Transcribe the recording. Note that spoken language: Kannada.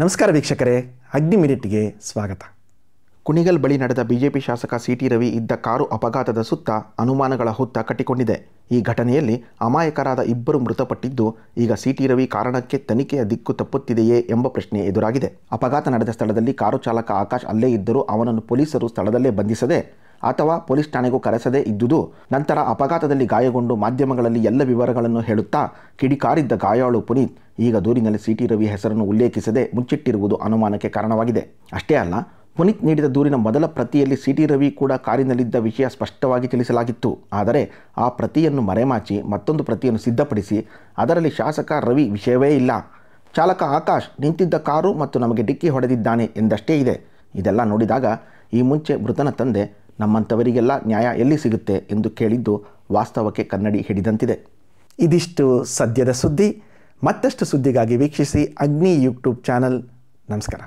ನಮಸ್ಕಾರ ವೀಕ್ಷಕರೇ ಅಗ್ನಿ ಮಿನಿಟ್ಗೆ ಸ್ವಾಗತ ಕುಣಿಗಲ್ ಬಳಿ ನಡೆದ ಬಿಜೆಪಿ ಶಾಸಕ ಸಿಟಿ ರವಿ ಇದ್ದ ಕಾರು ಅಪಘಾತದ ಸುತ್ತ ಅನುಮಾನಗಳ ಹೊತ್ತ ಕಟ್ಟಿಕೊಂಡಿದೆ ಈ ಘಟನೆಯಲ್ಲಿ ಅಮಾಯಕರಾದ ಇಬ್ಬರು ಮೃತಪಟ್ಟಿದ್ದು ಈಗ ಸಿಟಿ ರವಿ ಕಾರಣಕ್ಕೆ ತನಿಖೆಯ ದಿಕ್ಕು ತಪ್ಪುತ್ತಿದೆಯೇ ಎಂಬ ಪ್ರಶ್ನೆ ಎದುರಾಗಿದೆ ಅಪಘಾತ ನಡೆದ ಸ್ಥಳದಲ್ಲಿ ಕಾರು ಚಾಲಕ ಆಕಾಶ್ ಅಲ್ಲೇ ಇದ್ದರೂ ಅವನನ್ನು ಪೊಲೀಸರು ಸ್ಥಳದಲ್ಲೇ ಬಂಧಿಸದೆ ಅಥವಾ ಪೊಲೀಸ್ ಠಾಣೆಗೂ ಕರೆಸದೇ ಇದ್ದುದು ನಂತರ ಅಪಘಾತದಲ್ಲಿ ಗಾಯಗೊಂಡು ಮಾಧ್ಯಮಗಳಲ್ಲಿ ಎಲ್ಲ ವಿವರಗಳನ್ನು ಹೇಳುತ್ತಾ ಕಿಡಿಕಾರಿದ್ದ ಗಾಯಾಳು ಪುನೀತ್ ಈಗ ದೂರಿನಲ್ಲಿ ಸಿಟಿ ರವಿ ಹೆಸರನ್ನು ಉಲ್ಲೇಖಿಸದೆ ಮುಚ್ಚಿಟ್ಟಿರುವುದು ಅನುಮಾನಕ್ಕೆ ಕಾರಣವಾಗಿದೆ ಅಷ್ಟೇ ಅಲ್ಲ ಪುನೀತ್ ನೀಡಿದ ದೂರಿನ ಮೊದಲ ಪ್ರತಿಯಲ್ಲಿ ಸಿಟಿ ರವಿ ಕೂಡ ಕಾರಿನಲ್ಲಿದ್ದ ವಿಷಯ ಸ್ಪಷ್ಟವಾಗಿ ತಿಳಿಸಲಾಗಿತ್ತು ಆದರೆ ಆ ಪ್ರತಿಯನ್ನು ಮರೆಮಾಚಿ ಮತ್ತೊಂದು ಪ್ರತಿಯನ್ನು ಸಿದ್ಧಪಡಿಸಿ ಅದರಲ್ಲಿ ಶಾಸಕ ರವಿ ವಿಷಯವೇ ಇಲ್ಲ ಚಾಲಕ ಆಕಾಶ್ ನಿಂತಿದ್ದ ಕಾರು ಮತ್ತು ನಮಗೆ ಡಿಕ್ಕಿ ಹೊಡೆದಿದ್ದಾನೆ ಎಂದಷ್ಟೇ ಇದೆ ಇದೆಲ್ಲ ನೋಡಿದಾಗ ಈ ಮುಂಚೆ ಮೃತನ ತಂದೆ ನಮ್ಮಂಥವರಿಗೆಲ್ಲ ನ್ಯಾಯ ಎಲ್ಲಿ ಸಿಗುತ್ತೆ ಎಂದು ಕೇಳಿದ್ದು ವಾಸ್ತವಕ್ಕೆ ಕನ್ನಡಿ ಹಿಡಿದಂತಿದೆ ಇದಿಷ್ಟು ಸದ್ಯದ ಸುದ್ದಿ ಮತ್ತಷ್ಟು ಸುದ್ದಿಗಾಗಿ ವೀಕ್ಷಿಸಿ ಅಗ್ನಿ ಯೂಟ್ಯೂಬ್ ಚಾನಲ್ ನಮಸ್ಕಾರ